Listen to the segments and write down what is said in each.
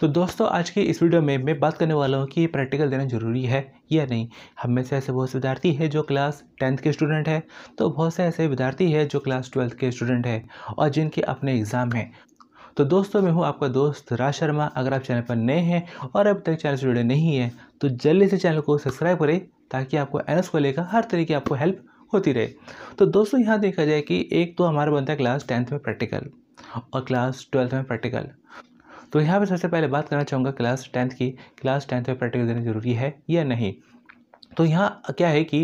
तो दोस्तों आज के इस वीडियो में मैं बात करने वाला हूँ कि ये प्रैक्टिकल देना ज़रूरी है या नहीं हम में से ऐसे बहुत से विद्यार्थी है जो क्लास टेंथ के स्टूडेंट है तो बहुत से ऐसे विद्यार्थी है जो क्लास ट्वेल्थ के स्टूडेंट हैं और जिनके अपने एग्ज़ाम हैं तो दोस्तों मैं हूँ आपका दोस्त राज शर्मा अगर आप चैनल पर नए हैं और अब तक चैनल से जुड़े नहीं हैं तो जल्दी से चैनल को सब्सक्राइब करें ताकि आपको एन को लेकर हर तरीके आपको हेल्प होती रहे तो दोस्तों यहाँ देखा जाए कि एक तो हमारा बनता है क्लास टेंथ में प्रैक्टिकल और क्लास ट्वेल्थ में प्रैक्टिकल तो यहाँ पर सबसे पहले बात करना चाहूँगा क्लास टेंथ की क्लास टेंथ में प्रैक्टिकल देना ज़रूरी है या नहीं तो यहाँ क्या है कि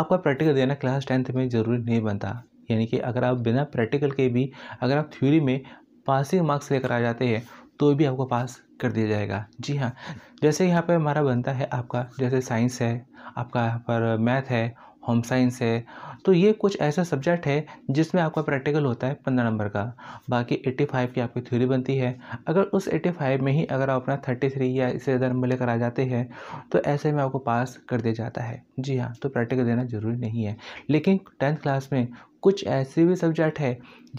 आपका प्रैक्टिकल देना क्लास टेंथ में ज़रूरी नहीं बनता यानी कि अगर आप बिना प्रैक्टिकल के भी अगर आप थ्योरी में पासिंग मार्क्स लेकर आ जाते हैं तो भी आपको पास कर दिया जाएगा जी हाँ जैसे यहाँ पर हमारा बनता है आपका जैसे साइंस है आपका यहाँ पर मैथ है होम साइंस है तो ये कुछ ऐसे सब्जेक्ट है जिसमें आपका प्रैक्टिकल होता है पंद्रह नंबर का बाकी एट्टी फाइव की आपकी थ्योरी बनती है अगर उस एट्टी फाइव में ही अगर आप अपना थर्टी थ्री या इससे ज़्यादा नंबर लेकर आ जाते हैं तो ऐसे में आपको पास कर दिया जाता है जी हाँ तो प्रैक्टिकल देना ज़रूरी नहीं है लेकिन टेंथ क्लास में कुछ ऐसे भी सब्जेक्ट है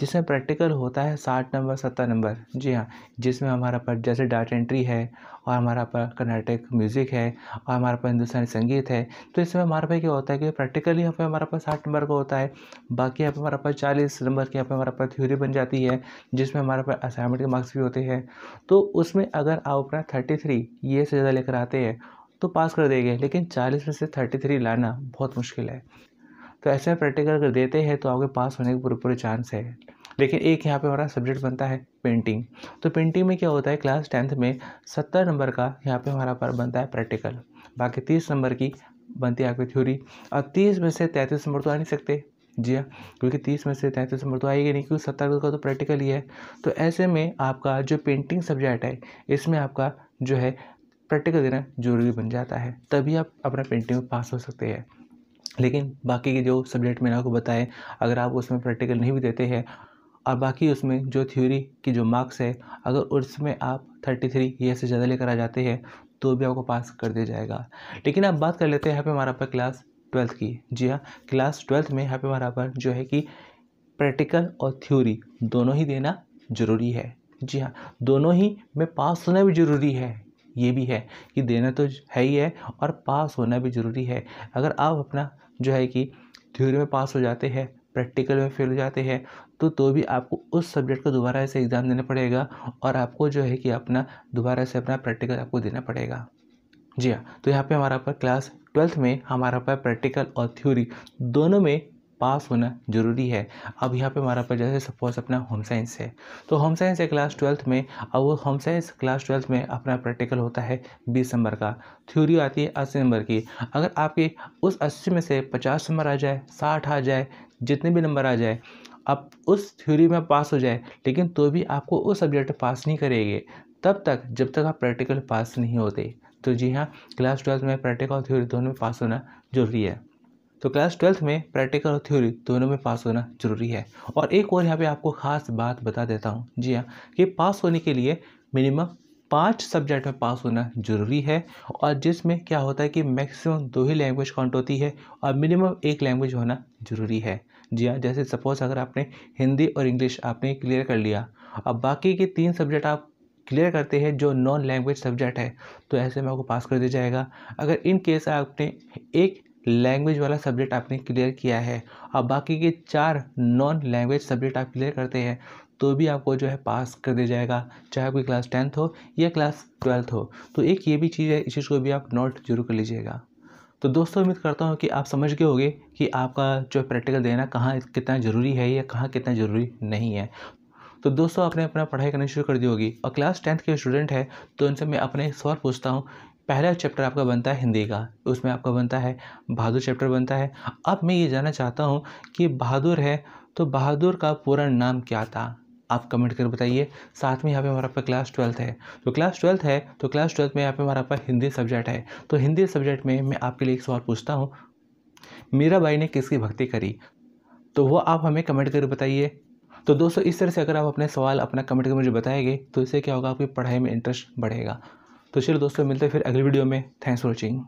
जिसमें प्रैक्टिकल होता है साठ नंबर सत्तर नंबर जी हाँ जिसमें हमारा पर जैसे डाटा एंट्री है और हमारा पर कर्नाटक म्यूज़िक है और हमारा पर हिंदुस्तानी संगीत है तो इसमें हमारे पास क्या होता है कि प्रैक्टिकली यहाँ हमारे पास साठ नंबर का होता है बाकी यहाँ हमारे पास चालीस नंबर की यहाँ हमारे हमारा पास थ्योरी बन जाती है जिसमें हमारे पास असाइनमेंट के मार्क्स भी होते हैं तो उसमें अगर आप अपना थर्टी थ्री ये से ज़्यादा लेकर आते हैं तो पास कर देंगे लेकिन चालीस में से थर्टी थ्री लाना बहुत मुश्किल है तो ऐसे में प्रैक्टिकल अगर देते हैं तो आपके पास होने के पूरे पूरे चांस है लेकिन एक यहाँ पे हमारा सब्जेक्ट बनता है पेंटिंग तो पेंटिंग में क्या होता है क्लास टेंथ में सत्तर नंबर का यहाँ पे हमारा पर बनता है प्रैक्टिकल बाकी तीस नंबर की बनती है आपकी थ्योरी और तीस में से तैंतीस नंबर तो आ नहीं सकते जी हाँ क्योंकि तीस में से तैंतीस नंबर तो आएगी नहीं क्योंकि सत्तर का तो प्रैक्टिकल ही है तो ऐसे में आपका जो पेंटिंग सब्जेक्ट है इसमें आपका जो है प्रैक्टिकल देना जरूरी बन जाता है तभी आप अपना पेंटिंग में पास हो सकते हैं लेकिन बाकी के जो सब्जेक्ट मैंने आपको बताए अगर आप उसमें प्रैक्टिकल नहीं भी देते हैं और बाकी उसमें जो थ्योरी की जो मार्क्स है अगर उसमें आप थर्टी थ्री या से ज़्यादा लेकर आ जाते हैं तो भी आपको पास कर दिया जाएगा लेकिन आप बात कर लेते हैं यहाँ पे हमारा पर क्लास ट्वेल्थ की जी हाँ क्लास ट्वेल्थ में यहाँ पे हमारा पर जो है कि प्रैक्टिकल और थ्योरी दोनों ही देना ज़रूरी है जी हाँ दोनों ही में पास होना भी ज़रूरी है ये भी है कि देना तो है ही है और पास होना भी ज़रूरी है अगर आप अपना जो है कि थ्योरी में पास हो जाते हैं प्रैक्टिकल में फेल हो जाते हैं तो तो भी आपको उस सब्जेक्ट को दोबारा से एग्ज़ाम देना पड़ेगा और आपको जो है कि अपना दोबारा से अपना प्रैक्टिकल आपको देना पड़ेगा जी हाँ तो यहाँ पे हमारा पर क्लास ट्वेल्थ में हमारा पर प्रैक्टिकल और थ्योरी दोनों में पास होना जरूरी है अब यहाँ पे हमारा पर जैसे सपोज अपना होम साइंस है तो होम साइंस है क्लास ट्वेल्थ में अब वो होम साइंस क्लास ट्वेल्थ में अपना प्रैक्टिकल होता है बीस नंबर का थ्योरी आती है अस्सी नंबर की अगर आपके उस अस्सी में से पचास नंबर आ जाए साठ आ जाए जितने भी नंबर आ जाए आप उस थ्योरी में पास हो जाए लेकिन तो भी आपको उस सब्जेक्ट पास नहीं करेंगे तब तक जब तक आप प्रैक्टिकल पास नहीं होते तो जी हाँ क्लास ट्वेल्थ में प्रैक्टिकल और थ्योरी दोनों में पास होना जरूरी है तो क्लास ट्वेल्थ में प्रैक्टिकल और थ्योरी दोनों में पास होना जरूरी है और एक और यहाँ पे आपको खास बात बता देता हूँ जी हाँ कि पास होने के लिए मिनिमम पांच सब्जेक्ट में पास होना जरूरी है और जिसमें क्या होता है कि मैक्सिमम दो ही लैंग्वेज काउंट होती है और मिनिमम एक लैंग्वेज होना जरूरी है जी हाँ जैसे सपोज़ अगर आपने हिंदी और इंग्लिश आपने क्लियर कर लिया अब बाकी के तीन सब्जेक्ट आप क्लियर करते हैं जो नॉन लैंग्वेज सब्जेक्ट है तो ऐसे में आपको पास कर दिया जाएगा अगर इन केस आपने एक लैंग्वेज वाला सब्जेक्ट आपने क्लियर किया है और बाकी के चार नॉन लैंग्वेज सब्जेक्ट आप क्लियर करते हैं तो भी आपको जो है पास कर दिया जाएगा चाहे आपकी क्लास टेंथ हो या क्लास ट्वेल्थ हो तो एक ये भी चीज़ है इस चीज़ को भी आप नोट जरूर कर लीजिएगा तो दोस्तों उम्मीद करता हूँ कि आप समझ गए होंगे कि आपका जो प्रैक्टिकल देना कहाँ कितना ज़रूरी है या कहाँ कितना ज़रूरी नहीं है तो दोस्तों आपने अपना पढ़ाई करनी शुरू कर दी होगी और क्लास टेंथ के स्टूडेंट हैं तो उनसे मैं अपने सवाल पूछता हूँ पहला चैप्टर आपका बनता है हिंदी का उसमें आपका बनता है बहादुर चैप्टर बनता है अब मैं ये जानना चाहता हूँ कि बहादुर है तो बहादुर का पूरा नाम क्या था आप कमेंट कर बताइए साथ में यहाँ पे हमारा आपका क्लास ट्वेल्थ है तो क्लास ट्वेल्थ है तो क्लास ट्वेल्थ में यहाँ पे हमारा आपका हिंदी सब्जेक्ट है तो हिंदी सब्जेक्ट में मैं आपके लिए एक सवाल पूछता हूँ मीराबाई ने किसकी भक्ति करी तो वो आप हमें कमेंट कर बताइए तो दोस्तों इस तरह से अगर आप अपने सवाल अपना कमेंट कर मुझे बताएंगे तो इससे क्या होगा आपकी पढ़ाई में इंटरेस्ट बढ़ेगा तो चलो दोस्तों मिलते हैं फिर अगली वीडियो में थैंक्स फॉर वॉचिंग